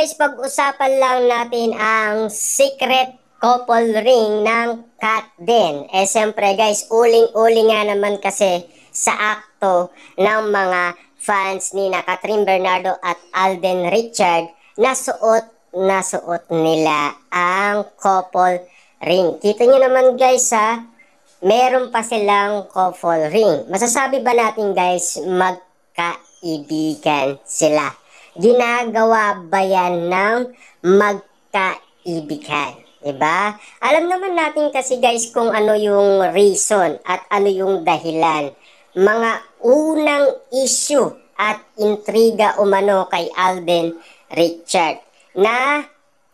guys, pag-usapan lang natin ang secret couple ring ng Kat din. Eh siyempre guys, uling-uling nga naman kasi sa akto ng mga fans ni na Catherine Bernardo at Alden Richard na suot na suot nila ang couple ring. Kita niyo naman guys ha, meron pa silang couple ring. Masasabi ba natin guys, magkaibigan sila? ginagawa ba yan ng magkaibigan? Diba? Alam naman natin kasi guys kung ano yung reason at ano yung dahilan. Mga unang issue at intriga umano kay Alden Richard na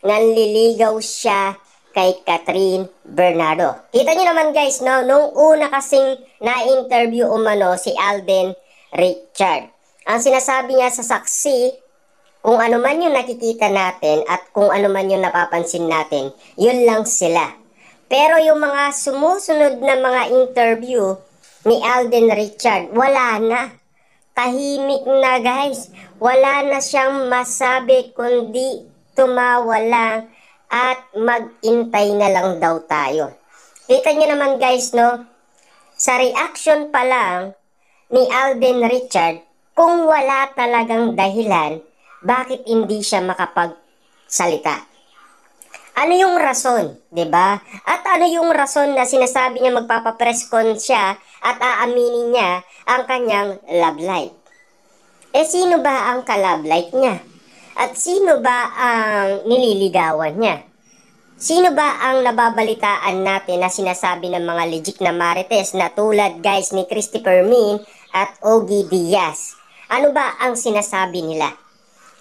nanliligaw siya kay Catherine Bernardo. Kita niyo naman guys, no? nung una kasing na-interview umano si Alden Richard. Ang sinasabi niya sa saksi kung ano man yung nakikita natin at kung ano man yung napapansin natin, yun lang sila. Pero yung mga sumusunod na mga interview ni Alden Richard, wala na. Tahimik na guys. Wala na siyang masabi kundi tumawa lang at magintay na lang daw tayo. Kita niyo naman guys no, sa reaction pa lang ni Alden Richard, kung wala talagang dahilan, bakit hindi siya makapagsalita? Ano yung rason, 'di ba? At ano yung rason na sinasabi niya magpapa-press con siya at aaminin niya ang kanyang love life? Eh sino ba ang ka-love life niya? At sino ba ang nililigawan niya? Sino ba ang nababalitaan natin na sinasabi ng mga legit na marites na tulad guys ni Christopher Min at Ogie Diaz? Ano ba ang sinasabi nila?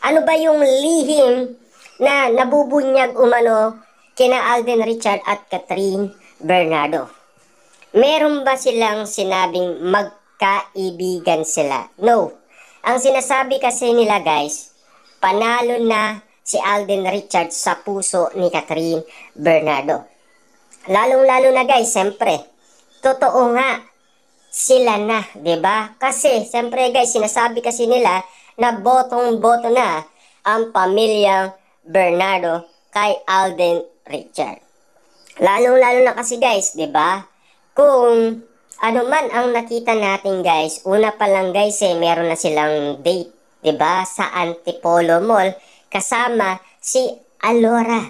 Ano ba yung lihim na nabubunyag umano kina Alden Richard at Catherine Bernardo? Meron ba silang sinabing magkaibigan sila? No. Ang sinasabi kasi nila guys, panalo na si Alden Richard sa puso ni Catherine Bernardo. Lalong-lalo na guys, siyempre. Totoo nga, sila na, 'di ba? Kasi siyempre guys, sinasabi kasi nila na botong-boto na ang pamilyang Bernardo kay Alden Richard. Lalo-lalo na kasi guys, 'di ba? Kung ano man ang nakita natin guys, una pa lang guys eh, meron na silang date, 'di ba? Sa Antipolo Mall kasama si Alora.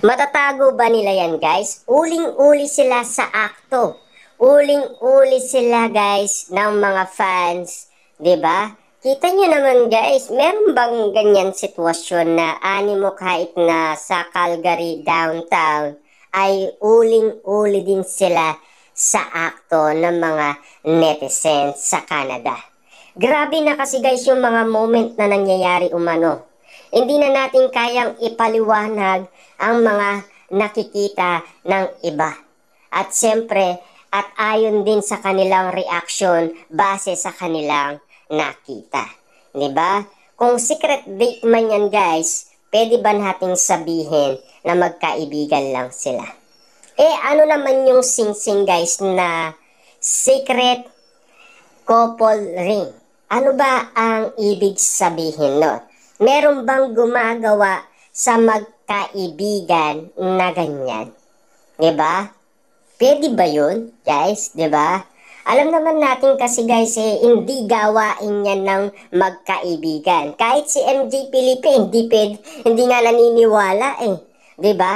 Matatago ba nila yan guys? Uling-uli sila sa akto. Uling-uli sila guys ng mga fans, 'di ba? Kita nyo naman guys, meron bang ganyan sitwasyon na animo kahit na sa Calgary downtown ay uling-uli din sila sa akto ng mga netizens sa Canada. Grabe na kasi guys yung mga moment na nangyayari umano. Hindi na natin kayang ipaliwanag ang mga nakikita ng iba. At siyempre, at ayon din sa kanilang reaction base sa kanilang nakita. ba? Diba? Kung secret date man yan guys, pwede ba nating sabihin na magkaibigan lang sila? Eh ano naman yung sing-sing guys na secret couple ring? Ano ba ang ibig sabihin nun? Meron bang gumagawa sa magkaibigan na ganyan? 'Di ba? Pwede ba 'yun, guys? 'Di ba? Alam naman natin kasi guys, eh, hindi gawain yan ng magkaibigan. Kahit si MJ Felipe, hindi, ped, hindi nga naniniwala eh. ba? Diba?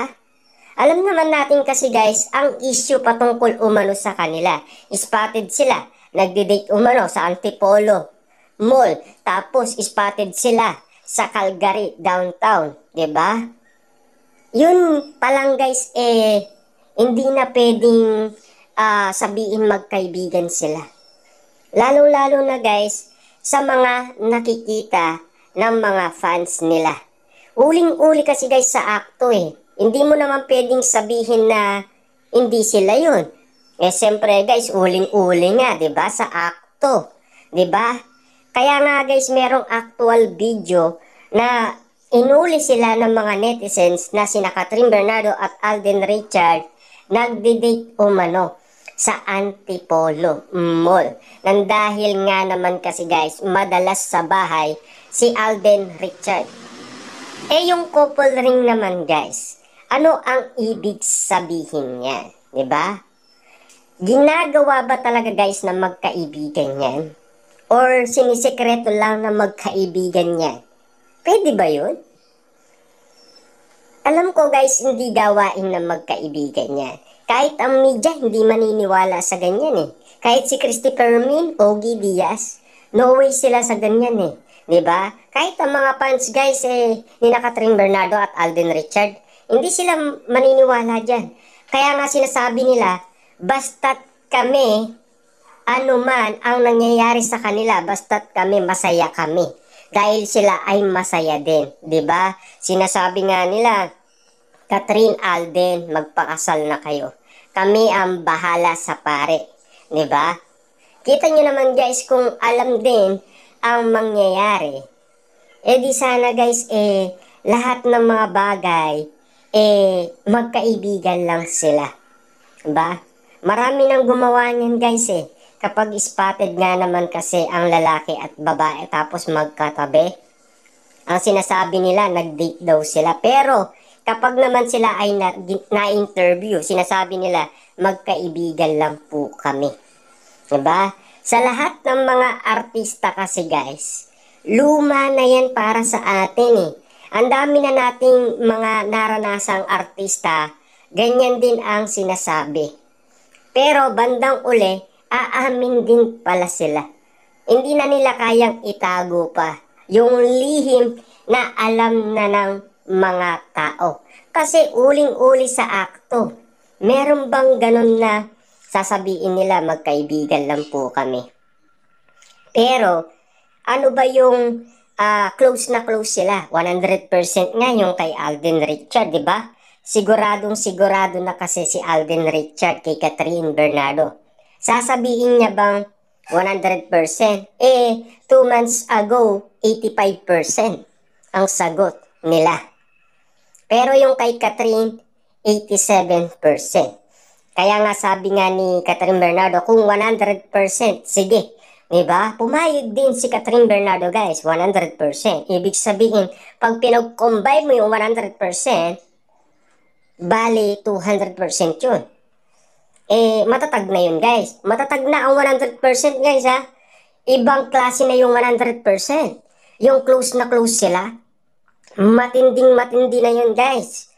Alam naman natin kasi guys, ang issue patungkol umano sa kanila. Spotted sila, nagde-date umano sa Antipolo Mall, tapos spotted sila sa Calgary downtown, 'di ba? Yun palang guys eh hindi na pwedeng uh, sabihin magkaibigan sila. Lalo-lalo na guys, sa mga nakikita ng mga fans nila. Uling-uli kasi guys sa akto eh. Hindi mo naman pwedeng sabihin na hindi sila yun. Eh siyempre guys, uling-uli nga, 'di ba, sa akto, 'di ba? Kaya nga guys, merong actual video na inuli sila ng mga netizens na sina Catherine Bernardo at Alden Richard nagde-date umano sa Antipolo Mall. Nang dahil nga naman kasi guys, madalas sa bahay si Alden Richard. Eh yung couple ring naman guys, ano ang ibig sabihin niya? ba? Diba? Ginagawa ba talaga guys na magkaibigan yan? Or sinisikreto lang na magkaibigan yan? Pwede ba yun? Alam ko guys, hindi gawain na magkaibigan yan. Kahit ang media hindi maniniwala sa ganyan eh. Kahit si Christopher Min, Ogie Diaz, no way sila sa ganyan eh. 'Di ba? Kahit ang mga fans guys eh, ni Nakatring Bernardo at Alden Richard, hindi sila maniniwala diyan. Kaya nga sinasabi nila, basta't kami, ano man ang nangyayari sa kanila, basta't kami, masaya kami. Dahil sila ay masaya din, 'di ba? Sinasabi nga nila, Catherine Alden, magpakasal na kayo. Kami ang bahala sa pare. ba? Diba? Kita nyo naman guys kung alam din ang mangyayari. E di sana guys eh lahat ng mga bagay eh magkaibigan lang sila. ba? Diba? Marami nang gumawa niyan guys eh. Kapag spotted nga naman kasi ang lalaki at babae tapos magkatabi. Ang sinasabi nila nag-date daw sila pero Kapag naman sila ay na, na-interview, sinasabi nila, magkaibigan lang po kami. Diba? Sa lahat ng mga artista kasi guys, luma na yan para sa atin eh. Ang dami na nating mga naranasang artista, ganyan din ang sinasabi. Pero bandang uli, aamin din pala sila. Hindi na nila kayang itago pa yung lihim na alam na ng mga tao. Kasi uling-uli sa akto, meron bang ganun na sasabihin nila magkaibigan lang po kami. Pero, ano ba yung uh, close na close sila? 100% nga yung kay Alden Richard, di ba? Siguradong sigurado na kasi si Alden Richard kay Catherine Bernardo. Sasabihin niya bang 100%? Eh, two months ago, 85% ang sagot nila. Pero yung kay Catherine, 87%. Kaya nga sabi nga ni Catherine Bernardo, kung 100%, sige, Diba? Pumayag din si Catherine Bernardo guys, 100%. Ibig sabihin, pag pinag-combine mo yung 100%, bali 200% yun. Eh, matatag na yun guys. Matatag na ang 100% guys ha. Ibang klase na yung 100%. Yung close na close sila, Matinding matindi na yun guys.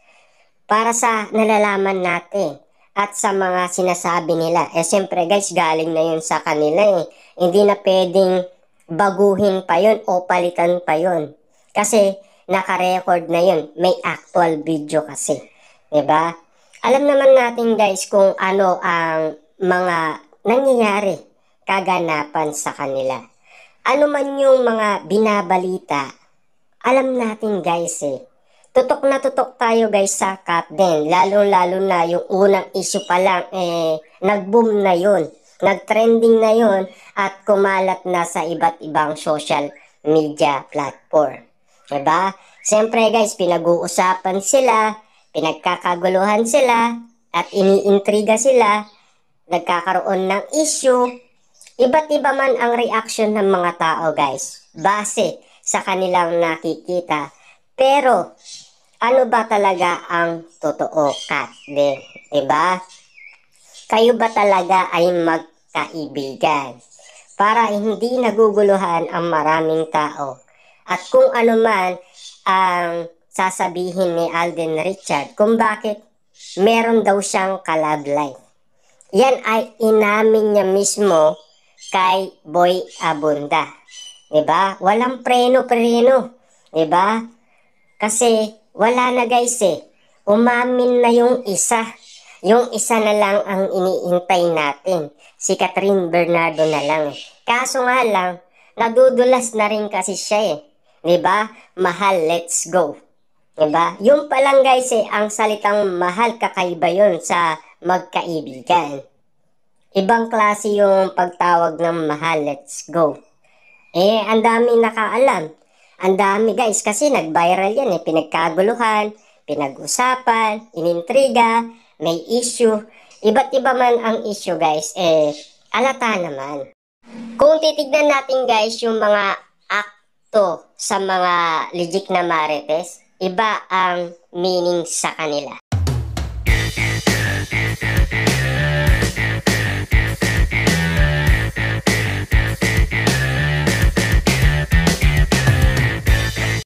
Para sa nalalaman natin at sa mga sinasabi nila. Eh syempre guys, galing na yun sa kanila eh. Hindi na pwedeng baguhin pa yun o palitan pa yun. Kasi nakarecord na yun. May actual video kasi. ba? Diba? Alam naman natin guys kung ano ang mga nangyayari kaganapan sa kanila. Ano man yung mga binabalita alam natin guys eh, tutok na tutok tayo guys sa Capden. Lalo-lalo na yung unang issue pa lang, eh, nag-boom na yun. Nag-trending na yun at kumalat na sa iba't ibang social media platform. Diba? Siyempre guys, pinag-uusapan sila, pinagkakaguluhan sila, at iniintriga sila, nagkakaroon ng issue, iba't iba man ang reaction ng mga tao guys. Base sa kanilang nakikita. Pero, ano ba talaga ang totoo, Kat? Di, diba? Kayo ba talaga ay magkaibigan? Para hindi naguguluhan ang maraming tao. At kung ano man ang sasabihin ni Alden Richard kung bakit meron daw siyang collab life. Yan ay inamin niya mismo kay Boy Abunda. 'di ba? Walang preno-preno, 'di ba? Kasi wala na guys eh. Umamin na yung isa. Yung isa na lang ang iniintay natin. Si Catherine Bernardo na lang. Kaso nga lang, nadudulas na rin kasi siya eh. 'Di ba? Mahal, let's go. 'Di ba? Yung pa lang guys eh, ang salitang mahal kakaiba 'yon sa magkaibigan. Ibang klase yung pagtawag ng mahal, let's go. Eh, ang dami nakaalam. Ang dami guys kasi nag-viral yan eh. Pinagkaguluhan, pinag-usapan, inintriga, may issue. Iba't iba man ang issue guys. Eh, alata naman. Kung titignan natin guys yung mga akto sa mga legit na marites, iba ang meaning sa kanila.